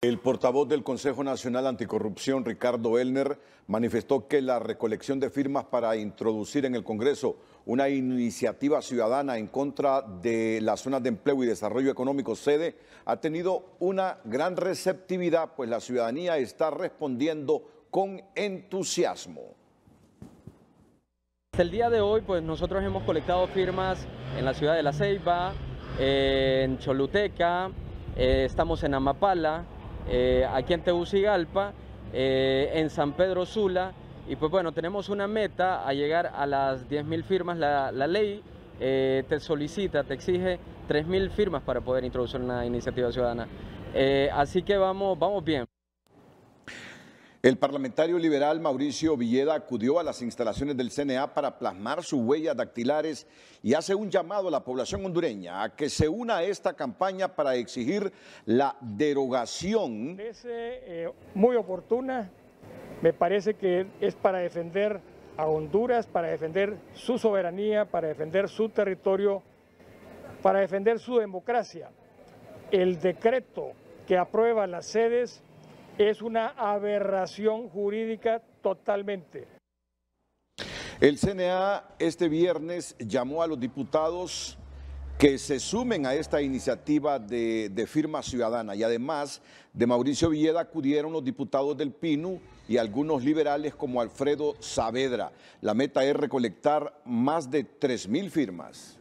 El portavoz del Consejo Nacional Anticorrupción, Ricardo Elner, manifestó que la recolección de firmas para introducir en el Congreso una iniciativa ciudadana en contra de las zonas de empleo y desarrollo económico sede ha tenido una gran receptividad, pues la ciudadanía está respondiendo con entusiasmo. Hasta el día de hoy, pues nosotros hemos colectado firmas en la ciudad de La Ceiba, en Choluteca, eh, estamos en Amapala, eh, aquí en Tegucigalpa, eh, en San Pedro Sula. Y pues bueno, tenemos una meta a llegar a las 10.000 firmas. La, ley eh, te solicita, te exige 3.000 firmas para poder introducir una iniciativa ciudadana. así que vamos, vamos bien. El parlamentario liberal Mauricio Villeda acudió a las instalaciones del CNA para plasmar sus huellas dactilares y hace un llamado a la población hondureña a que se una a esta campaña para exigir la derogación. Me parece eh, muy oportuna, me parece que es para defender a Honduras, para defender su soberanía, para defender su territorio, para defender su democracia. El decreto que aprueba las sedes es una aberración jurídica totalmente. El CNA este viernes llamó a los diputados que se sumen a esta iniciativa de, firma ciudadana. Y además de Mauricio Villeda acudieron los diputados del PINU y algunos liberales como Alfredo Saavedra. La meta es recolectar más de mil firmas.